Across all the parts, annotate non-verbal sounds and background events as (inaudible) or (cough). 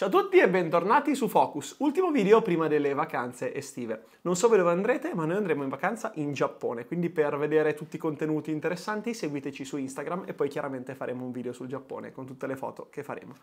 Ciao a tutti e bentornati su Focus, ultimo video prima delle vacanze estive. Non so dove andrete, ma noi andremo in vacanza in Giappone, quindi per vedere tutti i contenuti interessanti seguiteci su Instagram e poi chiaramente faremo un video sul Giappone con tutte le foto che faremo.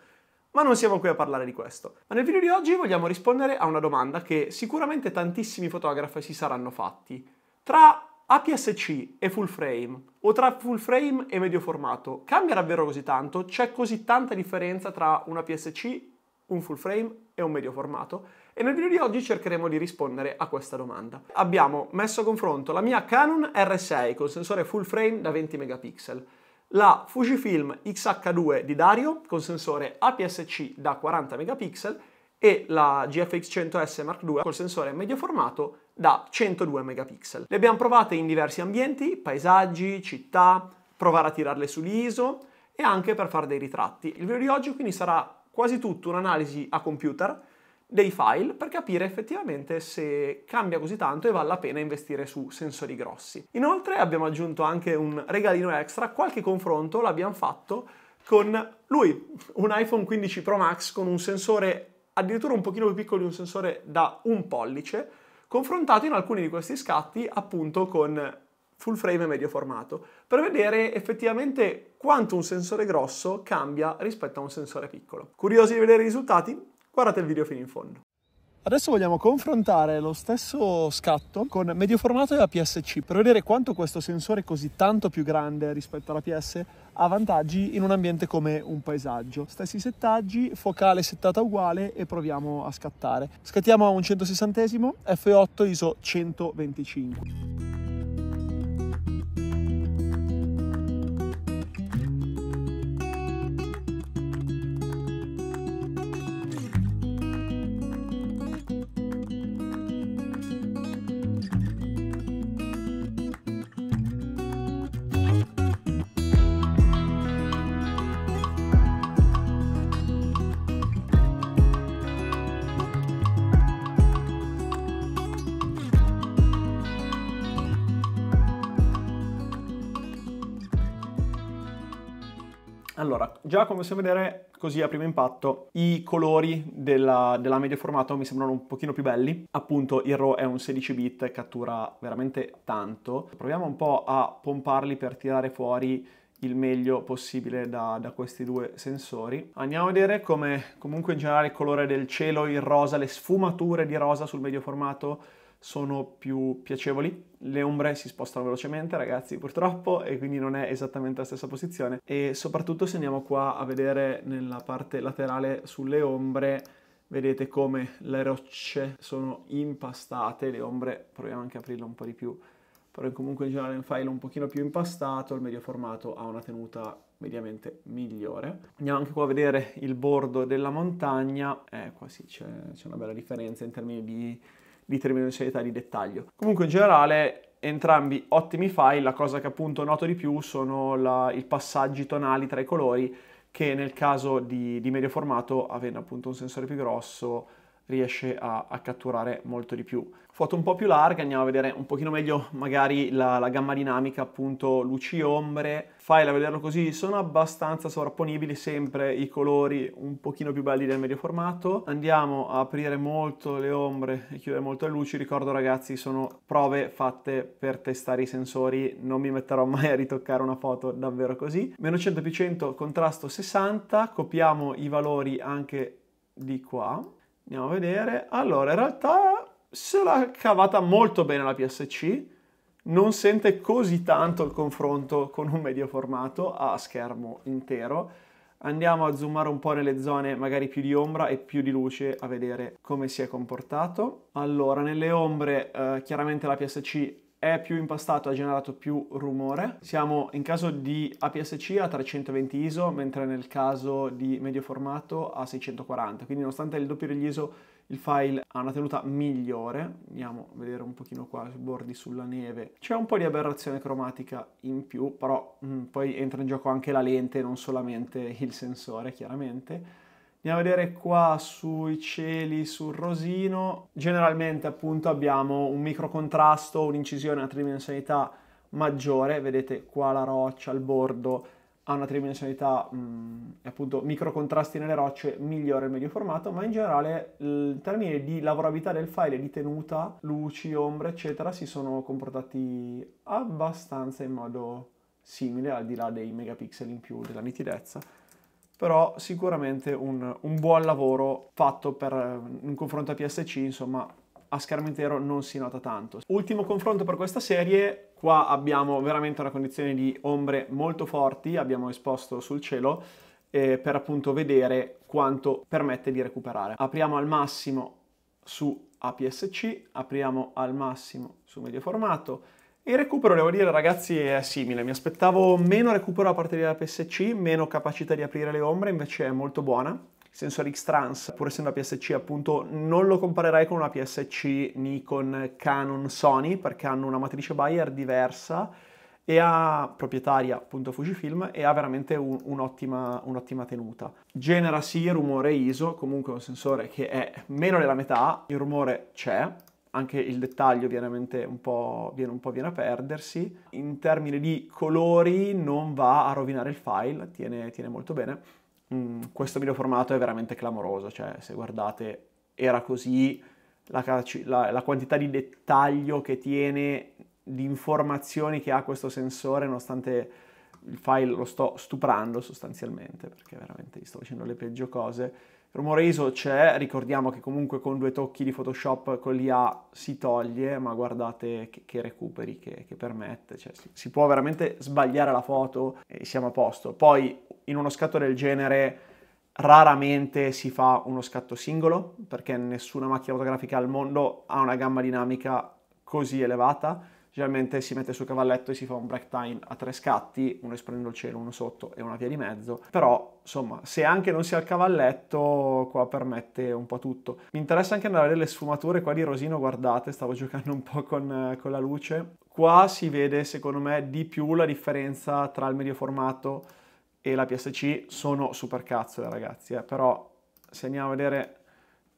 Ma non siamo qui a parlare di questo. Ma nel video di oggi vogliamo rispondere a una domanda che sicuramente tantissimi fotografi si saranno fatti. Tra APS-C e full frame, o tra full frame e medio formato, cambia davvero così tanto? C'è così tanta differenza tra un APS-C un full frame e un medio formato e nel video di oggi cercheremo di rispondere a questa domanda. Abbiamo messo a confronto la mia Canon R6 con sensore full frame da 20 megapixel, la Fujifilm XH2 di Dario con sensore APS-C da 40 megapixel e la GFX 100S Mark II col sensore medio formato da 102 megapixel. Le abbiamo provate in diversi ambienti, paesaggi, città, provare a tirarle sull'ISO e anche per fare dei ritratti. Il video di oggi quindi sarà quasi tutto un'analisi a computer dei file per capire effettivamente se cambia così tanto e vale la pena investire su sensori grossi. Inoltre abbiamo aggiunto anche un regalino extra, qualche confronto l'abbiamo fatto con lui, un iPhone 15 Pro Max con un sensore addirittura un pochino più piccolo di un sensore da un pollice, confrontato in alcuni di questi scatti appunto con full frame e medio formato, per vedere effettivamente quanto un sensore grosso cambia rispetto a un sensore piccolo. Curiosi di vedere i risultati? Guardate il video fino in fondo. Adesso vogliamo confrontare lo stesso scatto con medio formato e APS-C per vedere quanto questo sensore così tanto più grande rispetto alla PS ha vantaggi in un ambiente come un paesaggio. Stessi settaggi, focale settata uguale e proviamo a scattare. Scattiamo a un 160 f8 ISO 125. Allora, già come possiamo vedere così a primo impatto, i colori della, della media formato mi sembrano un pochino più belli. Appunto il RAW è un 16 bit, cattura veramente tanto. Proviamo un po' a pomparli per tirare fuori il meglio possibile da, da, questi due sensori. Andiamo a vedere come comunque in generale il colore del cielo, il rosa, le sfumature di rosa sul medio formato sono più piacevoli. Le ombre si spostano velocemente, ragazzi, purtroppo, e quindi non è esattamente la stessa posizione. E soprattutto se andiamo qua a vedere nella parte laterale sulle ombre, vedete come le rocce sono impastate, le ombre, proviamo anche a aprirle un po' di più, però comunque in generale è un file un pochino più impastato, il medio formato ha una tenuta mediamente migliore. Andiamo anche qua a vedere il bordo della montagna, eh qua sì c'è una bella differenza in termini di di terminologialità di dettaglio. Comunque in generale entrambi ottimi file, la cosa che appunto noto di più sono la, i passaggi tonali tra i colori che nel caso di, di medio formato, avendo appunto un sensore più grosso, riesce a, a, catturare molto di più. Foto un po' più larghe, andiamo a vedere un pochino meglio magari la, la gamma dinamica, appunto luci ombre. File a vederlo così sono abbastanza sovrapponibili, sempre i colori un pochino più belli del medio formato. Andiamo a aprire molto le ombre e chiudere molto le luci. Ricordo ragazzi, sono prove fatte per testare i sensori, non mi metterò mai a ritoccare una foto davvero così. Meno 100 più 100, contrasto 60, copiamo i valori anche di qua Andiamo a vedere. Allora, in realtà se l'ha cavata molto bene la PSC, non sente così tanto il confronto con un medio formato a schermo intero. Andiamo a zoomare un po' nelle zone magari più di ombra e più di luce a vedere come si è comportato. Allora, nelle ombre eh, chiaramente la PSC è più impastato, ha generato più rumore. Siamo in caso di APS-C a 320 ISO, mentre nel caso di medio formato a 640. Quindi nonostante il doppio degli ISO, il file ha una tenuta migliore, andiamo a vedere un pochino qua i bordi sulla neve, c'è un po' di aberrazione cromatica in più, però mh, mm, poi entra in gioco anche la lente, non solamente il sensore chiaramente Andiamo a vedere qua sui cieli, sul rosino. Generalmente appunto abbiamo un micro contrasto, un'incisione, a tridimensionalità maggiore. Vedete qua la roccia, il bordo ha una tridimensionalità mh, mm, appunto micro contrasti nelle rocce migliore il medio formato, ma in generale in termini di lavorabilità del file, di tenuta, luci, ombre, eccetera, si sono comportati abbastanza in modo simile, al di là dei megapixel in più della nitidezza però sicuramente un, un buon lavoro fatto per, un eh, confronto a PSC, insomma, a schermo intero non si nota tanto. Ultimo confronto per questa serie, qua abbiamo veramente una condizione di ombre molto forti, abbiamo esposto sul cielo, eh, per appunto vedere quanto permette di recuperare. Apriamo al massimo su APS-C, apriamo al massimo su medio formato, il recupero, devo dire ragazzi, è simile, mi aspettavo meno recupero da parte della PSC, meno capacità di aprire le ombre, invece è molto buona. Sensor X-Trans, pur essendo una PSC appunto, non lo comparerei con una PSC Nikon, Canon, Sony, perché hanno una matrice buyer diversa e ha proprietaria appunto Fujifilm e ha veramente un, un'ottima, un'ottima, tenuta. Genera sì rumore ISO, comunque è un sensore che è meno della metà, il rumore c'è, anche il dettaglio veramente un po', viene un po' viene a perdersi. In termini di colori non va a rovinare il file, tiene, tiene molto bene. Mm, questo video formato è veramente clamoroso, cioè se guardate era così, la, la, la quantità di dettaglio che tiene, di informazioni che ha questo sensore, nonostante il file lo sto stuprando sostanzialmente, perché veramente gli sto facendo le peggio cose, rumore ISO c'è, ricordiamo che comunque con due tocchi di Photoshop con l'IA si toglie, ma guardate che, che recuperi che, che permette, cioè, si, si, può veramente sbagliare la foto e siamo a posto. Poi in uno scatto del genere raramente si fa uno scatto singolo, perché nessuna macchina fotografica al mondo ha una gamma dinamica così elevata, Generalmente si mette sul cavalletto e si fa un break time a tre scatti, uno esponendo il cielo, uno sotto e una via di mezzo. Però, insomma, se anche non si ha il cavalletto, qua permette un po' tutto. Mi interessa anche andare a vedere le sfumature qua di Rosino, guardate, stavo (laughs) giocando un po' con, con la luce. Qua si vede, secondo me, di più la differenza tra il medio formato e la PSC. Sono super cazzole, ragazzi, eh. però se andiamo a vedere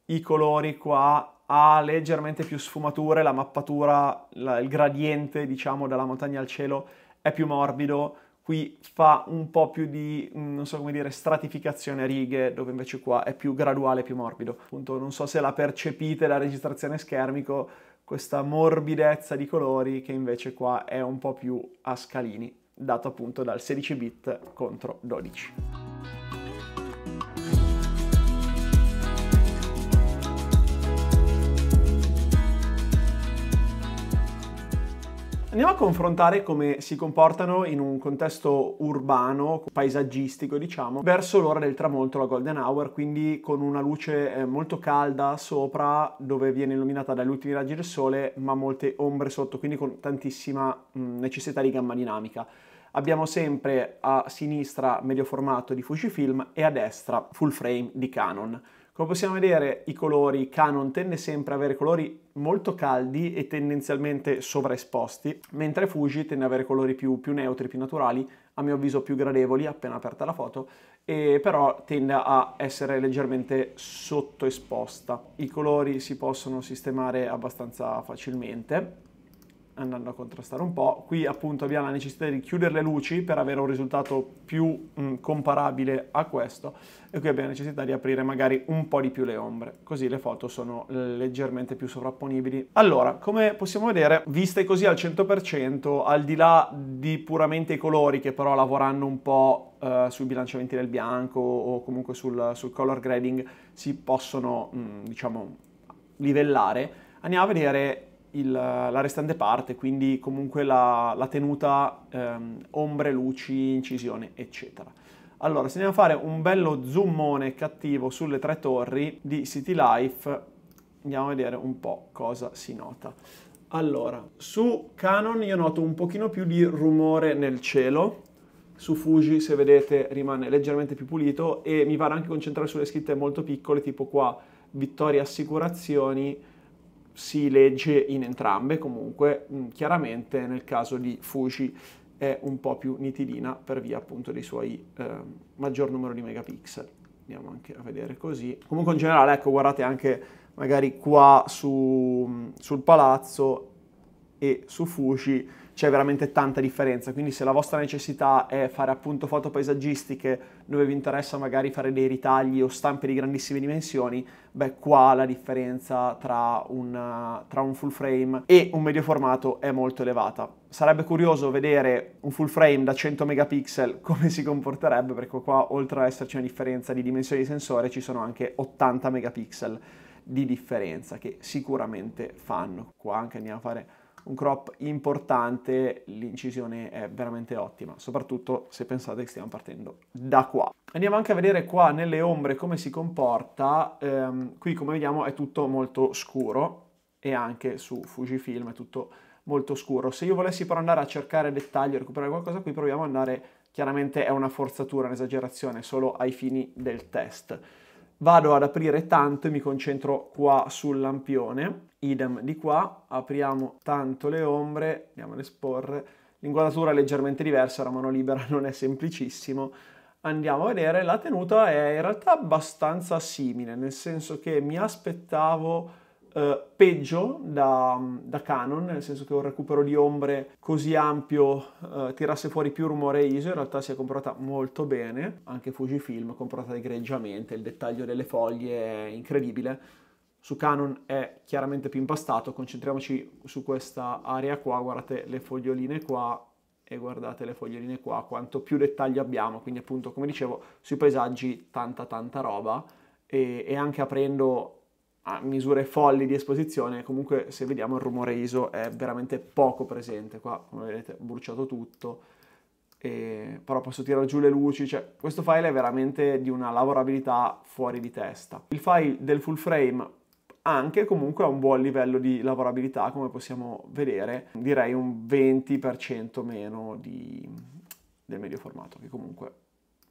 i colori qua ha leggermente più sfumature, la mappatura, la, il gradiente diciamo dalla montagna al cielo è più morbido, qui fa un po' più di, mm, non so come dire, stratificazione a righe, dove invece qua è più graduale, più morbido. Appunto non so se la percepite la registrazione schermico, questa morbidezza di colori che invece qua è un po' più a scalini, dato appunto dal 16 bit contro 12. Andiamo a confrontare come si comportano in un contesto urbano, paesaggistico diciamo, verso l'ora del tramonto, la golden hour, quindi con una luce eh, molto calda sopra dove viene illuminata dagli ultimi raggi del sole ma molte ombre sotto, quindi con tantissima mm, necessità di gamma dinamica abbiamo sempre a sinistra medio formato di Fujifilm e a destra full frame di Canon. Come possiamo vedere i colori, Canon tende sempre a avere colori molto caldi e tendenzialmente sovraesposti, mentre Fuji tende ad avere colori più, più neutri, più naturali, a mio avviso più gradevoli appena aperta la foto, e però tende a essere leggermente sottoesposta. I colori si possono sistemare abbastanza facilmente, andando a contrastare un po'. Qui appunto abbiamo la necessità di chiudere le luci per avere un risultato più mh, mm, comparabile a questo e qui abbiamo la necessità di aprire magari un po' di più le ombre, così le foto sono leggermente più sovrapponibili. Allora, come possiamo vedere, viste così al 100%, al di là di puramente i colori che però lavorando un po' eh, sui bilanciamenti del bianco o comunque sul, sul color grading, si possono, mh, mm, diciamo, livellare, andiamo a vedere il, la restante parte, quindi comunque la, la tenuta ehm, ombre, luci, incisione, eccetera. Allora, se andiamo a fare un bello zoomone cattivo sulle tre torri di City Life, andiamo a vedere un po' cosa si nota. Allora, su Canon io noto un pochino più di rumore nel cielo, su Fuji se vedete rimane leggermente più pulito e mi pare anche concentrare sulle scritte molto piccole, tipo qua Vittoria Assicurazioni, si legge in entrambe, comunque mm, chiaramente nel caso di Fuji è un po' più nitidina per via appunto dei suoi eh, maggior numero di megapixel. Andiamo anche a vedere così. Comunque in generale, ecco, guardate anche magari qua su, mm, sul palazzo e su Fuji c'è veramente tanta differenza, quindi se la vostra necessità è fare appunto foto paesaggistiche dove vi interessa magari fare dei ritagli o stampe di grandissime dimensioni, beh qua la differenza tra, una, tra un full frame e un medio formato è molto elevata. Sarebbe curioso vedere un full frame da 100 megapixel (laughs) come si comporterebbe, perché qua oltre ad esserci una differenza di dimensioni di sensore ci sono anche 80 megapixel di differenza che sicuramente fanno. Qua anche andiamo a fare un crop importante, l'incisione è veramente ottima, soprattutto se pensate che stiamo partendo da qua. Andiamo anche a vedere qua nelle ombre come si comporta, ehm, qui come vediamo è tutto molto scuro e anche su Fujifilm è tutto molto scuro. Se io volessi però andare a cercare dettagli e recuperare qualcosa qui proviamo ad andare, chiaramente è una forzatura, un'esagerazione, solo ai fini del test vado ad aprire tanto e mi concentro qua sul lampione, idem di qua, apriamo tanto le ombre, andiamo ad esporre, l'inquadratura è leggermente diversa, la mano libera non è semplicissimo, andiamo a vedere, la tenuta è in realtà abbastanza simile, nel senso che mi aspettavo eh, peggio da, da, Canon, nel senso che un recupero di ombre così ampio eh, tirasse fuori più rumore ISO, in realtà si è comprata molto bene, anche Fujifilm comprata egregiamente, il dettaglio delle foglie è incredibile, su Canon è chiaramente più impastato, concentriamoci su questa area qua, guardate le foglioline qua e guardate le foglioline qua, quanto più dettaglio abbiamo, quindi appunto come dicevo sui paesaggi tanta tanta roba e, e anche aprendo a misure folli di esposizione, comunque se vediamo il rumore ISO è veramente poco presente, qua come vedete bruciato tutto, e... però posso tirare giù le luci, cioè questo file è veramente di una lavorabilità fuori di testa. Il file del full frame anche comunque ha un buon livello di lavorabilità come possiamo vedere direi un 20% meno di... del medio formato che comunque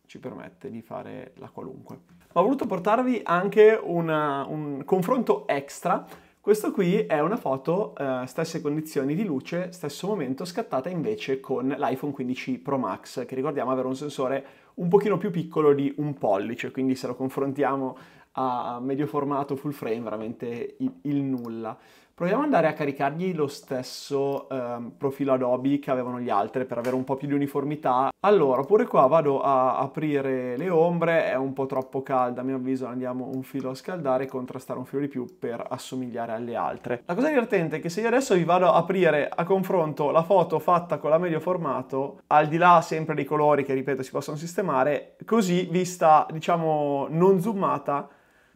ci permette di fare la qualunque. Ma ho voluto portarvi anche una, un confronto extra. Questo qui è una foto, eh, stesse condizioni di luce, stesso momento, scattata invece con l'iPhone 15 Pro Max, che ricordiamo avere un sensore un pochino più piccolo di un pollice, quindi se lo confrontiamo a medio formato full frame veramente il, il nulla. Proviamo ad andare a caricargli lo stesso eh, profilo Adobe che avevano gli altri per avere un po' più di uniformità. Allora, pure qua vado a aprire le ombre, è un po' troppo calda a mio avviso, andiamo un filo a scaldare e contrastare un filo di più per assomigliare alle altre. La cosa divertente è che se io adesso vi vado a aprire a confronto la foto fatta con la medio formato, al di là sempre dei colori che ripeto si possono sistemare, così vista diciamo non zoomata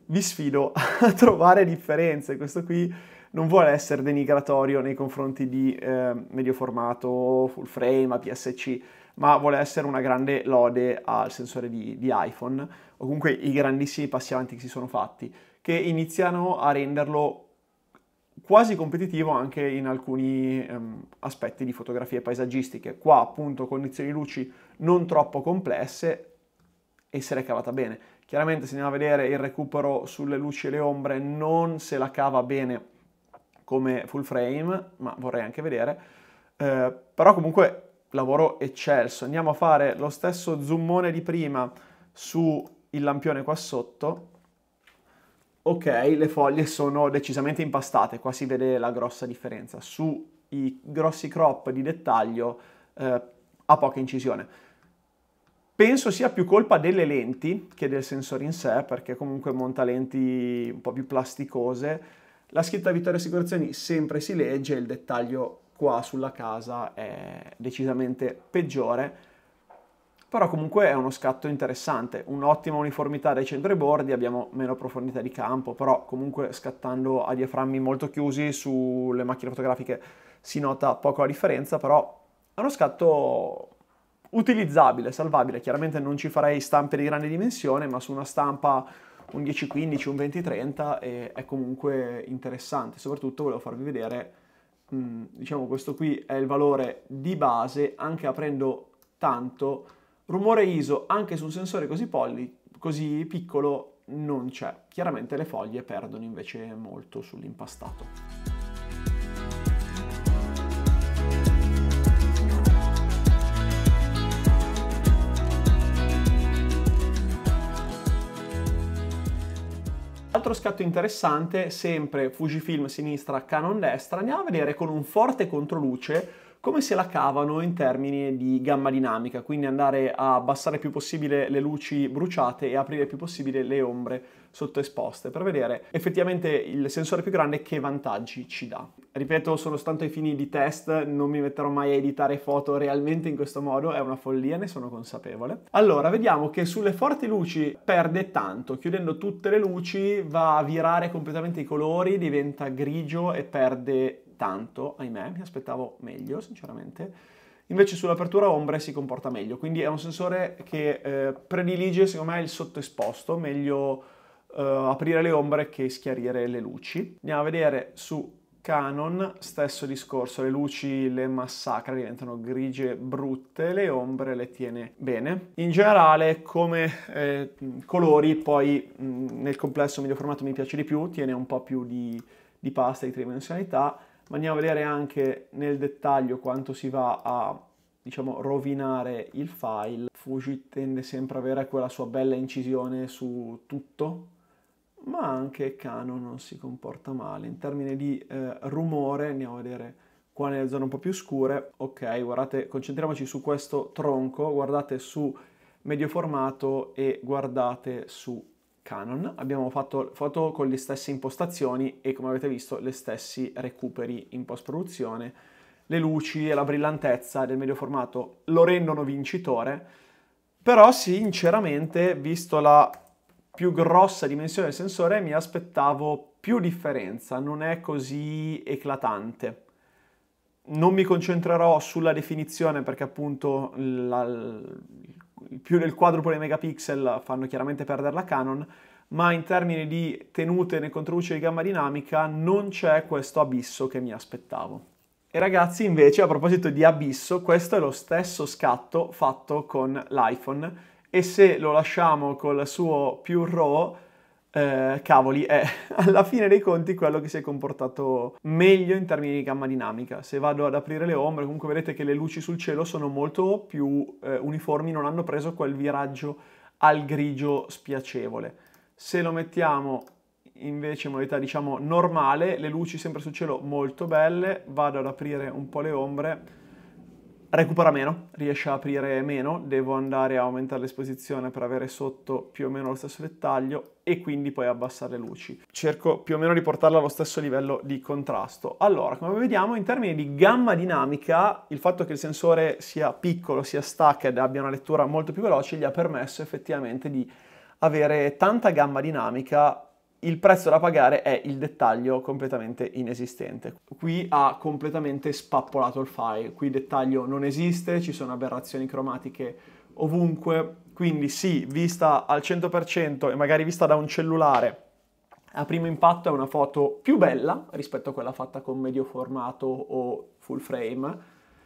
vi sfido (laughs) a trovare differenze. Questo qui non vuole essere denigratorio nei confronti di eh, medio formato, full frame, APS-C, ma vuole essere una grande lode al sensore di, di iPhone, o comunque i grandissimi passi avanti che si sono fatti, che iniziano a renderlo quasi competitivo anche in alcuni ehm, aspetti di fotografie paesaggistiche. Qua appunto condizioni luci non troppo complesse e se l'è cavata bene. Chiaramente se andiamo a vedere il recupero sulle luci e le ombre non se la cava bene come full frame, ma vorrei anche vedere. Eh, però comunque lavoro eccelso. Andiamo a fare lo stesso zoomone di prima sul lampione qua sotto. Ok, le foglie sono decisamente impastate, qua si vede la grossa differenza. Sui grossi crop di dettaglio eh, ha poca incisione. Penso sia più colpa delle lenti che del sensore in sé, perché comunque monta lenti un po' più plasticose, la scritta Vittorio Assicurazioni sempre si legge, il dettaglio qua sulla casa è decisamente peggiore, però comunque è uno scatto interessante, un'ottima uniformità dei centri bordi, abbiamo meno profondità di campo, però comunque scattando a diaframmi molto chiusi sulle macchine fotografiche si nota poco la differenza, però è uno scatto utilizzabile, salvabile, chiaramente non ci farei stampe di grande dimensione, ma su una stampa un 10-15, un 20-30 e è comunque interessante. Soprattutto volevo farvi vedere, mh, mm, diciamo questo qui è il valore di base anche aprendo tanto. Rumore ISO anche su un sensore così, polli, così piccolo non c'è. Chiaramente le foglie perdono invece molto sull'impastato. altro scatto interessante, sempre Fujifilm sinistra, Canon destra, andiamo a vedere con un forte controluce come se la cavano in termini di gamma dinamica, quindi andare a abbassare il più possibile le luci bruciate e aprire il più possibile le ombre sottoesposte per vedere effettivamente il sensore più grande che vantaggi ci dà. Ripeto, sono soltanto ai fini di test, non mi metterò mai a editare foto realmente in questo modo, è una follia, ne sono consapevole. Allora, vediamo che sulle forti luci perde tanto, chiudendo tutte le luci va a virare completamente i colori, diventa grigio e perde tanto, ahimè, mi aspettavo meglio sinceramente. Invece sull'apertura ombre si comporta meglio, quindi è un sensore che eh, predilige secondo me il sottoesposto, meglio eh, aprire le ombre che schiarire le luci. Andiamo a vedere su Canon, stesso discorso, le luci le massacra, diventano grigie brutte, le ombre le tiene bene. In generale come eh, colori poi mh, mm, nel complesso medio formato mi piace di più, tiene un po' più di, di pasta, di tridimensionalità, ma andiamo a vedere anche nel dettaglio quanto si va a diciamo, rovinare il file. Fuji tende sempre a avere quella sua bella incisione su tutto, ma anche Canon non si comporta male. In termini di eh, rumore, andiamo a vedere qua nelle zone un po' più scure. Ok, guardate, concentriamoci su questo tronco, guardate su medio formato e guardate su Canon, abbiamo fatto foto con le stesse impostazioni e come avete visto le stessi recuperi in post produzione, le luci e la brillantezza del medio formato lo rendono vincitore, però sinceramente visto la più grossa dimensione del sensore mi aspettavo più differenza, non è così eclatante. Non mi concentrerò sulla definizione perché appunto la, più del quadruplo dei megapixel fanno chiaramente perdere la Canon, ma in termini di tenute nel controluce di gamma dinamica non c'è questo abisso che mi aspettavo. E ragazzi, invece, a proposito di abisso, questo è lo stesso scatto fatto con l'iPhone e se lo lasciamo col suo più RAW eh, cavoli, è (laughs) alla fine dei conti quello che si è comportato meglio in termini di gamma dinamica. Se vado ad aprire le ombre, comunque vedete che le luci sul cielo sono molto più eh, uniformi, non hanno preso quel viraggio al grigio spiacevole. Se lo mettiamo invece in modalità diciamo normale, le luci sempre sul cielo molto belle, vado ad aprire un po' le ombre, recupera meno, riesce a aprire meno, devo andare a aumentare l'esposizione per avere sotto più o meno lo stesso dettaglio, e quindi poi abbassare le luci. Cerco più o meno di portarla allo stesso livello di contrasto. Allora, come vediamo, in termini di gamma dinamica, il fatto che il sensore sia piccolo, sia stack ed abbia una lettura molto più veloce gli ha permesso effettivamente di avere tanta gamma dinamica il prezzo da pagare è il dettaglio completamente inesistente. Qui ha completamente spappolato il file, qui il dettaglio non esiste, ci sono aberrazioni cromatiche ovunque, quindi sì, vista al 100% e magari vista da un cellulare, a primo impatto è una foto più bella rispetto a quella fatta con medio formato o full frame,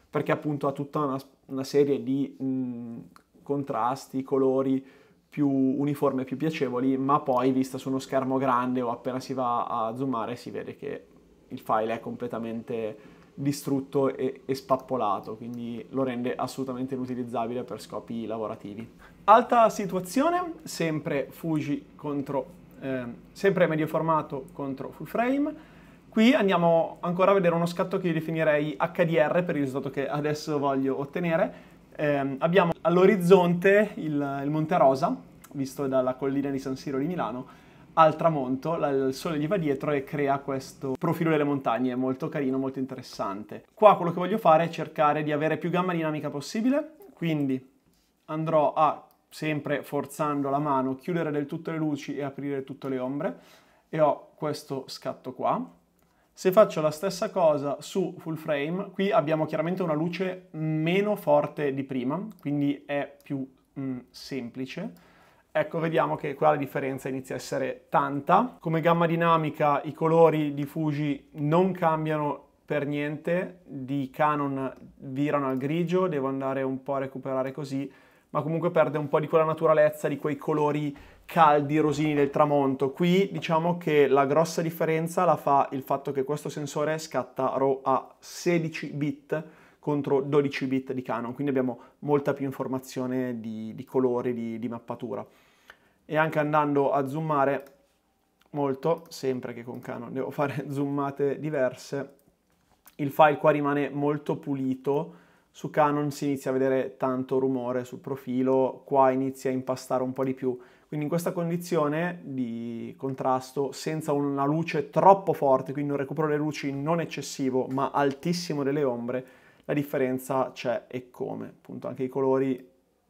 perché appunto ha tutta una, una serie di mh, mhmm, contrasti, colori più uniformi e più piacevoli, ma poi vista su uno schermo grande o appena si va a zoomare si vede che il file è completamente distrutto e, e spappolato, quindi lo rende assolutamente inutilizzabile per scopi lavorativi. Alta situazione, sempre Fuji contro, eh, sempre medio formato contro full frame. Qui andiamo ancora a vedere uno scatto che io definirei HDR per il risultato che adesso voglio ottenere. Eh, abbiamo all'orizzonte il, il Monte Rosa, visto dalla collina di San Siro di Milano, al tramonto, il sole gli va dietro e crea questo profilo delle montagne, molto carino, molto interessante. Qua quello che voglio fare è cercare di avere più gamma dinamica possibile, quindi andrò a sempre forzando la mano, chiudere del tutto le luci e aprire tutte le ombre e ho questo scatto qua. Se faccio la stessa cosa su full frame, qui abbiamo chiaramente una luce meno forte di prima, quindi è più mh, mm, semplice. Ecco, vediamo che qua la differenza inizia a essere tanta. Come gamma dinamica i colori di Fuji non cambiano per niente, di Canon virano al grigio, devo andare un po' a recuperare così, ma comunque perde un po' di quella naturalezza, di quei colori caldi, rosini del tramonto. Qui diciamo che la grossa differenza la fa il fatto che questo sensore scatta RAW a 16 bit contro 12 bit di Canon, quindi abbiamo molta più informazione di, di colori, di, di mappatura. E anche andando a zoomare molto, sempre che con Canon devo fare (laughs) zoomate diverse, il file qua rimane molto pulito, su Canon si inizia a vedere tanto rumore sul profilo, qua inizia a impastare un po' di più. Quindi in questa condizione di contrasto, senza una luce troppo forte, quindi un recupero delle luci non eccessivo ma altissimo delle ombre, la differenza c'è e come. Appunto anche i colori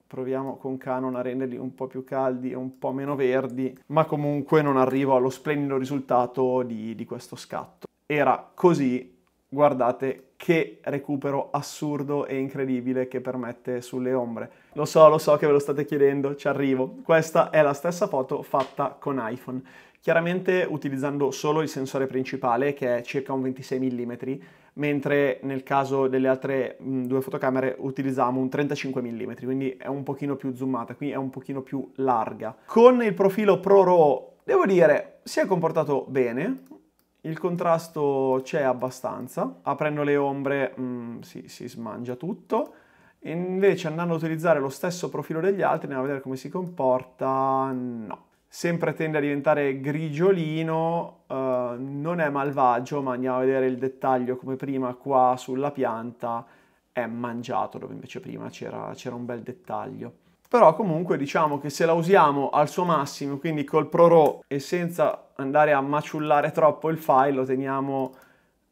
proviamo con Canon a renderli un po' più caldi e un po' meno verdi, ma comunque non arrivo allo splendido risultato di, di questo scatto. Era così guardate che recupero assurdo e incredibile che permette sulle ombre. Lo so, lo so che ve lo state chiedendo, ci arrivo. Questa è la stessa foto fatta con iPhone. Chiaramente utilizzando solo il sensore principale che è circa un 26 mm, mentre nel caso delle altre due fotocamere utilizziamo un 35 mm, quindi è un pochino più zoomata, qui è un pochino più larga. Con il profilo Pro Raw, devo dire, si è comportato bene, il contrasto c'è abbastanza, aprendo le ombre mm, si, si smangia tutto, invece andando a utilizzare lo stesso profilo degli altri, andiamo a vedere come si comporta, no. Sempre tende a diventare grigiolino, eh, non è malvagio, ma andiamo a vedere il dettaglio come prima qua sulla pianta, è mangiato, dove invece prima c'era un bel dettaglio però comunque diciamo che se la usiamo al suo massimo, quindi col Pro e senza andare a maciullare troppo il file, lo teniamo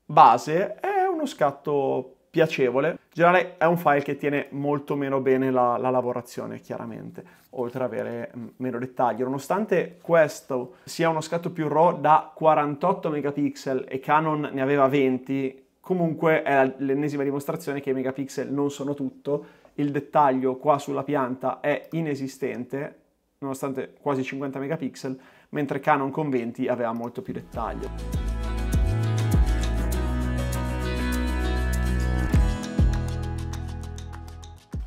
base, è uno scatto piacevole. In generale è un file che tiene molto meno bene la, la lavorazione, chiaramente, oltre ad avere mm, meno dettagli. Nonostante questo sia uno scatto più RAW da 48 megapixel e Canon ne aveva 20, comunque è l'ennesima dimostrazione che i megapixel non sono tutto, il dettaglio qua sulla pianta è inesistente, nonostante quasi 50 megapixel, mentre Canon con 20 aveva molto più dettaglio.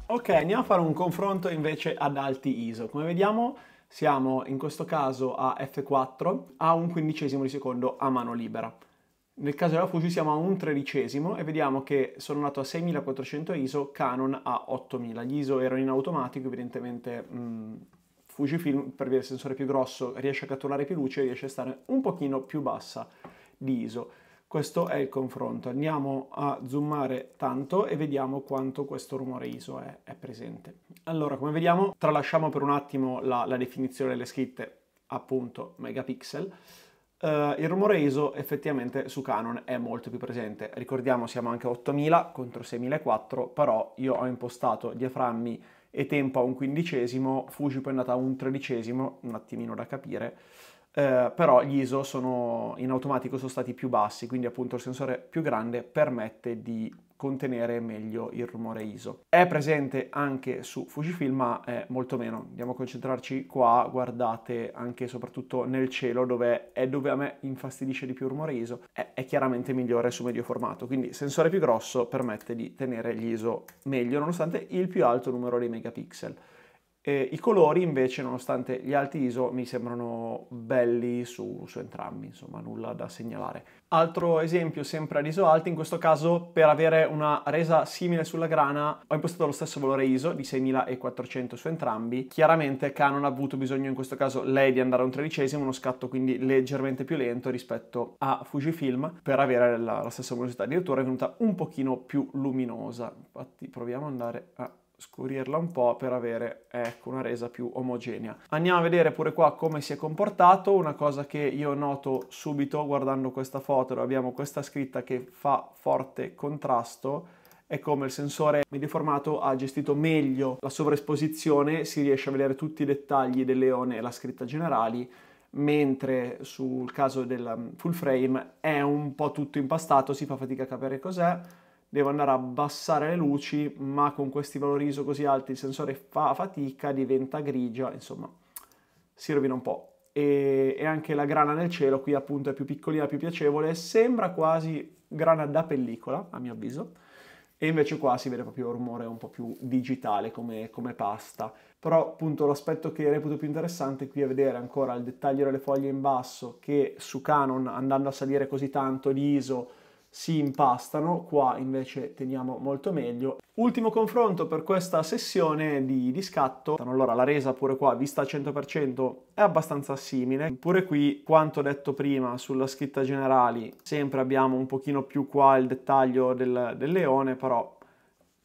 Ok, andiamo a fare un confronto invece ad alti ISO. Come vediamo siamo in questo caso a f4 a un quindicesimo di secondo a mano libera. Nel caso della Fuji siamo a un tredicesimo e vediamo che sono andato a 6400 ISO, Canon a 8000. Gli ISO erano in automatico, evidentemente mh, mm, Fujifilm per via del sensore più grosso riesce a catturare più luce e riesce a stare un pochino più bassa di ISO. Questo è il confronto. Andiamo a zoomare tanto e vediamo quanto questo rumore ISO è, è presente. Allora, come vediamo, tralasciamo per un attimo la, la definizione delle scritte, appunto, megapixel, Uh, il rumore ISO effettivamente su Canon è molto più presente. Ricordiamo siamo anche a 8000 contro 6004, però io ho impostato diaframmi e tempo a un quindicesimo, Fujip è andata a un tredicesimo, un attimino da capire, uh, però gli ISO sono, in automatico sono stati più bassi, quindi appunto il sensore più grande permette di contenere meglio il rumore ISO. È presente anche su Fujifilm, ma è molto meno. Andiamo a concentrarci qua, guardate anche soprattutto nel cielo dove è dove a me infastidisce di più il rumore ISO, è, è chiaramente migliore su medio formato, quindi sensore più grosso permette di tenere gli ISO meglio nonostante il più alto numero dei megapixel. Eh, I colori invece, nonostante gli alti ISO, mi sembrano belli su, su, entrambi, insomma nulla da segnalare. Altro esempio, sempre ad ISO alti, in questo caso per avere una resa simile sulla grana ho impostato lo stesso valore ISO di 6400 su entrambi. Chiaramente Canon ha avuto bisogno in questo caso lei di andare a un tredicesimo, uno scatto quindi leggermente più lento rispetto a Fujifilm per avere la, la stessa luminosità, addirittura è venuta un pochino più luminosa. Infatti proviamo ad andare a scurirla un po' per avere ecco, una resa più omogenea. Andiamo a vedere pure qua come si è comportato, una cosa che io noto subito guardando questa foto abbiamo questa scritta che fa forte contrasto è come il sensore mediaformato ha gestito meglio la sovraesposizione, si riesce a vedere tutti i dettagli del leone e la scritta generali, mentre sul caso del full frame è un po' tutto impastato, si fa fatica a capire cos'è, devo andare a abbassare le luci, ma con questi valori ISO così alti il sensore fa fatica, diventa grigia, insomma, si rovina un po'. E, e anche la grana nel cielo qui appunto è più piccolina, più piacevole, sembra quasi grana da pellicola, a mio avviso, e invece qua si vede proprio il rumore un po' più digitale come, come pasta. Però appunto l'aspetto che reputo più interessante qui è vedere ancora il dettaglio delle foglie in basso che su Canon andando a salire così tanto di ISO si impastano, qua invece teniamo molto meglio. Ultimo confronto per questa sessione di, di scatto, allora la resa pure qua vista al 100% è abbastanza simile, pure qui quanto detto prima sulla scritta generali sempre abbiamo un pochino più qua il dettaglio del, del leone, però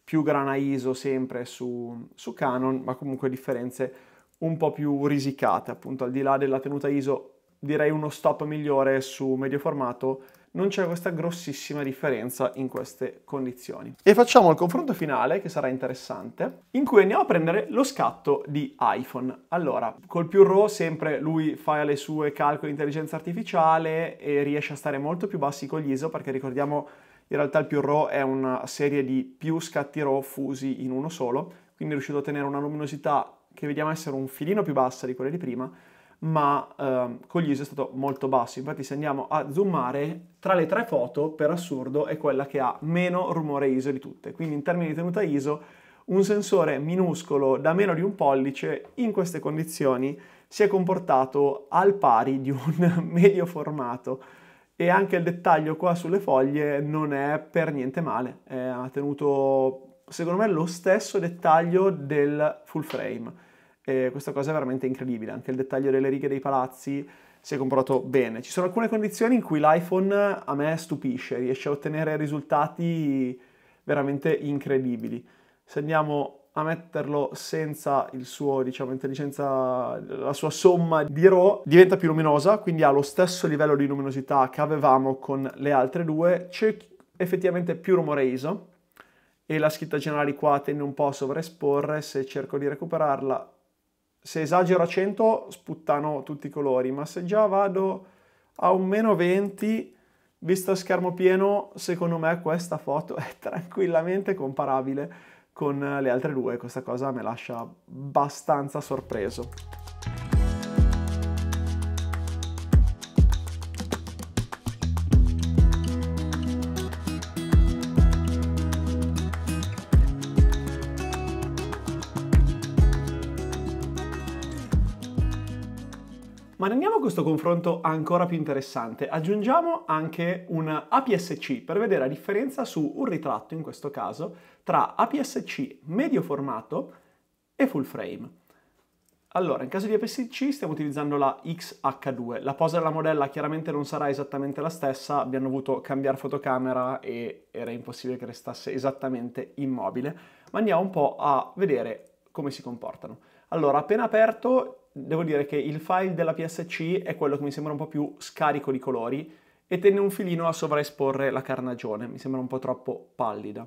più grana ISO sempre su, su Canon, ma comunque differenze un po' più risicate, appunto al di là della tenuta ISO direi uno stop migliore su medio formato non c'è questa grossissima differenza in queste condizioni. E facciamo il confronto finale, che sarà interessante, in cui andiamo a prendere lo scatto di iPhone. Allora, col più RAW sempre lui fa le sue calcoli di intelligenza artificiale e riesce a stare molto più bassi con gli ISO, perché ricordiamo in realtà il più RAW è una serie di più scatti RAW fusi in uno solo, quindi è riuscito a ottenere una luminosità che vediamo essere un filino più bassa di quella di prima, ma eh, con gli ISO è stato molto basso. Infatti se andiamo a zoomare, tra le tre foto, per assurdo, è quella che ha meno rumore ISO di tutte. Quindi in termini di tenuta ISO, un sensore minuscolo da meno di un pollice in queste condizioni si è comportato al pari di un (laughs) medio formato e anche il dettaglio qua sulle foglie non è per niente male, eh, ha tenuto secondo me lo stesso dettaglio del full frame e questa cosa è veramente incredibile, anche il dettaglio delle righe dei palazzi si è comprato bene. Ci sono alcune condizioni in cui l'iPhone a me stupisce, riesce a ottenere risultati veramente incredibili. Se andiamo a metterlo senza il suo, diciamo, intelligenza, la sua somma di RAW diventa più luminosa, quindi ha lo stesso livello di luminosità che avevamo con le altre due, c'è effettivamente più rumore ISO e la scritta generale qua tende un po' a sovraesporre, se cerco di recuperarla se esagero a 100 sputtano tutti i colori, ma se già vado a un meno 20, visto a schermo pieno, secondo me questa foto (laughs) è tranquillamente comparabile con le altre due, questa cosa mi lascia abbastanza sorpreso. Ma rendiamo questo confronto ancora più interessante. Aggiungiamo anche un APS-C per vedere la differenza su un ritratto, in questo caso, tra APS-C medio formato e full frame. Allora, in caso di APS-C stiamo utilizzando la xh 2 La posa della modella chiaramente non sarà esattamente la stessa, abbiamo dovuto cambiare fotocamera e era impossibile che restasse esattamente immobile, ma andiamo un po' a vedere come si comportano. Allora, appena aperto devo dire che il file della PSC è quello che mi sembra un po' più scarico di colori e tende un filino a sovraesporre la carnagione, mi sembra un po' troppo pallida.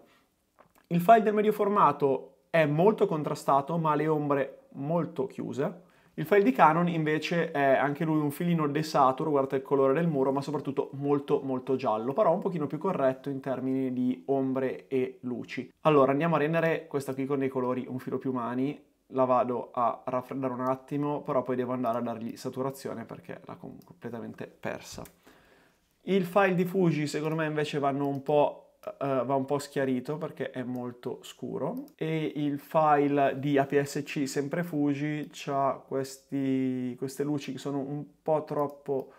Il file del medio formato è molto contrastato ma ha le ombre molto chiuse. Il file di Canon invece è anche lui un filino desaturo, guardate il colore del muro, ma soprattutto molto molto giallo, però un pochino più corretto in termini di ombre e luci. Allora andiamo a rendere questa qui con dei colori un filo più umani la vado a raffreddare un attimo, però poi devo andare a dargli saturazione perché l'ha completamente persa. Il file di Fuji secondo me invece un eh, eh, va un po' schiarito perché è molto scuro e il file di APS-C sempre Fuji ha queste luci che sono un po' troppo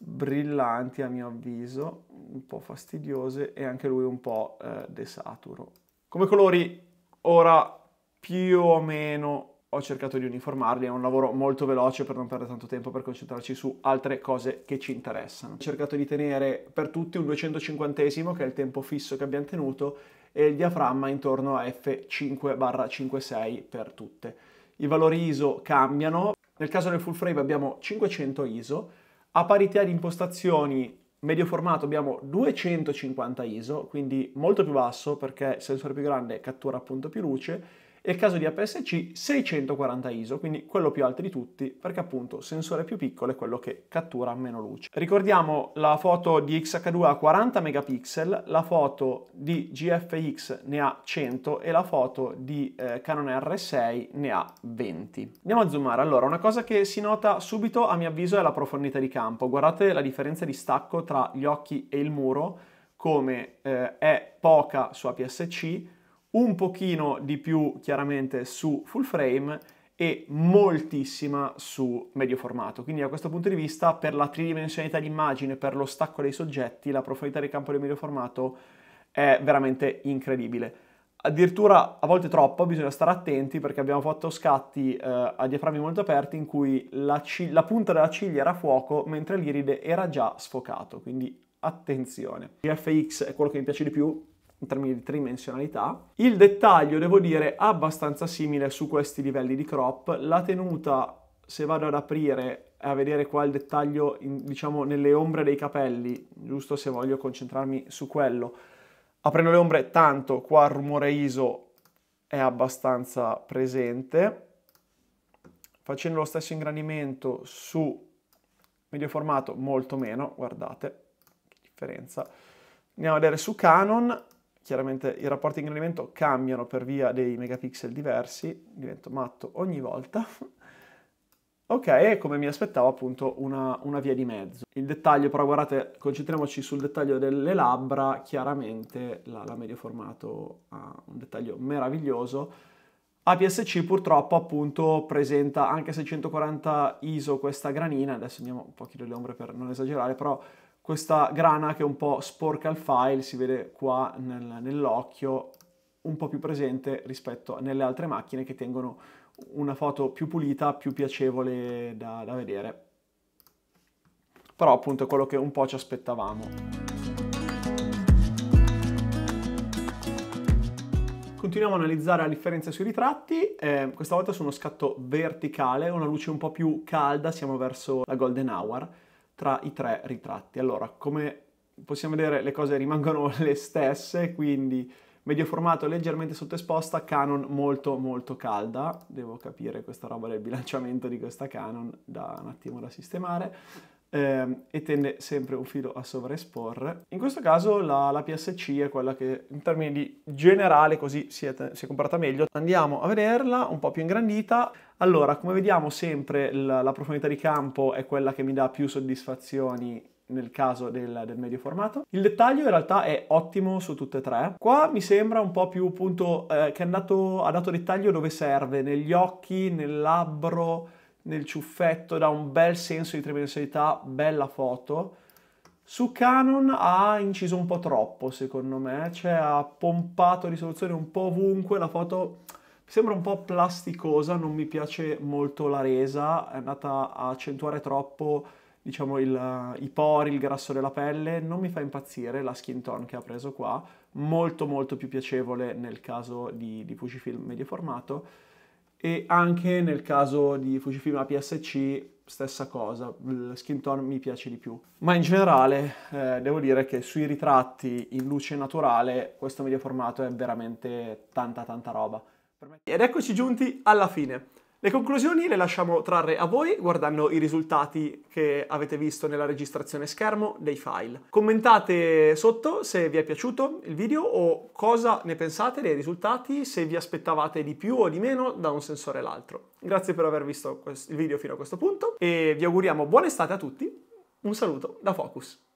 brillanti a mio avviso, un po' fastidiose e anche lui un po' eh, desaturo. Come colori ora più o meno ho cercato di uniformarli, è un lavoro molto veloce per non perdere tanto tempo per concentrarci su altre cose che ci interessano. Ho cercato di tenere per tutti un 250esimo, che è il tempo fisso che abbiamo tenuto, e il diaframma intorno a F5-56 per tutte. I valori ISO cambiano, nel caso del full frame abbiamo 500 ISO, a parità di impostazioni medio formato abbiamo 250 ISO, quindi molto più basso perché il sensore più grande cattura appunto più luce, e il caso di APS-C 640 ISO, quindi quello più alto di tutti perché appunto sensore più piccolo è quello che cattura meno luce. Ricordiamo la foto di XH2 a 40 megapixel, la foto di GFX ne ha 100 e la foto di eh, Canon R6 ne ha 20. Andiamo a zoomare, allora una cosa che si nota subito a mio avviso è la profondità di campo, guardate la differenza di stacco tra gli occhi e il muro, come eh, è poca su APS-C, un pochino di più chiaramente su full frame e moltissima su medio formato. Quindi da questo punto di vista, per la tridimensionalità d'immagine, per lo stacco dei soggetti, la profondità di campo del medio formato è veramente incredibile. Addirittura a volte troppo, bisogna stare attenti perché abbiamo fatto scatti eh, a diaframmi molto aperti in cui la, la punta della ciglia era a fuoco mentre l'iride era già sfocato, quindi attenzione. Il FX è quello che mi piace di più, in termini di tridimensionalità. Il dettaglio, devo dire, abbastanza simile su questi livelli di crop. La tenuta, se vado ad aprire e a vedere qua il dettaglio, in, diciamo, nelle ombre dei capelli, giusto se voglio concentrarmi su quello. Aprendo le ombre tanto, qua il rumore ISO è abbastanza presente. Facendo lo stesso ingrandimento su medio formato, molto meno, guardate che differenza. Andiamo a vedere su Canon, chiaramente i rapporti di ingrandimento cambiano per via dei megapixel diversi, divento matto ogni volta. (laughs) ok, e come mi aspettavo appunto una, una, via di mezzo. Il dettaglio però guardate, concentriamoci sul dettaglio delle labbra, chiaramente la, la medio formato ha un dettaglio meraviglioso. APS-C purtroppo appunto presenta anche 640 ISO questa granina, adesso andiamo un po' pochino le ombre per non esagerare, però questa grana che è un po' sporca il file, si vede qua nel, nell'occhio, un po' più presente rispetto nelle altre macchine che tengono una foto più pulita, più piacevole da, da vedere. Però appunto è quello che un po' ci aspettavamo. Continuiamo ad analizzare la differenza sui ritratti, eh, questa volta su uno scatto verticale, una luce un po' più calda, siamo verso la golden hour tra i tre ritratti. Allora, come possiamo vedere le cose rimangono (laughs) le stesse, quindi medio formato leggermente sottoesposta, Canon molto molto calda, devo capire questa roba del bilanciamento di questa Canon da un attimo da sistemare, ehm, e tende sempre un filo a sovraesporre. In questo caso la, la PSC è quella che in termini di generale così si è, si è comportata meglio. Andiamo a vederla un po' più ingrandita. Allora, come vediamo sempre la, la, profondità di campo è quella che mi dà più soddisfazioni nel caso del, del, medio formato. Il dettaglio in realtà è ottimo su tutte e tre. Qua mi sembra un po' più appunto eh, che andato, ha dato dettaglio dove serve, negli occhi, nel labbro, nel ciuffetto, dà un bel senso di tridimensionalità, bella foto. Su Canon ha inciso un po' troppo secondo me, cioè ha pompato risoluzione un po' ovunque, la foto sembra un po' plasticosa, non mi piace molto la resa, è andata a accentuare troppo diciamo il, eh, i pori, il grasso della pelle, non mi fa impazzire la skin tone che ha preso qua, molto molto più piacevole nel caso di, di Fujifilm medio formato e anche nel caso di Fujifilm APS-C stessa cosa, la skin tone mi piace di più. Ma in generale eh, devo dire che sui ritratti in luce naturale questo medio formato è veramente tanta tanta roba. Ed eccoci giunti alla fine. Le conclusioni le lasciamo trarre a voi guardando i risultati che avete visto nella registrazione schermo dei file. Commentate sotto se vi è piaciuto il video o cosa ne pensate dei risultati, se vi aspettavate di più o di meno da un sensore all'altro. Grazie per aver visto il video fino a questo punto e vi auguriamo buona estate a tutti. Un saluto da Focus.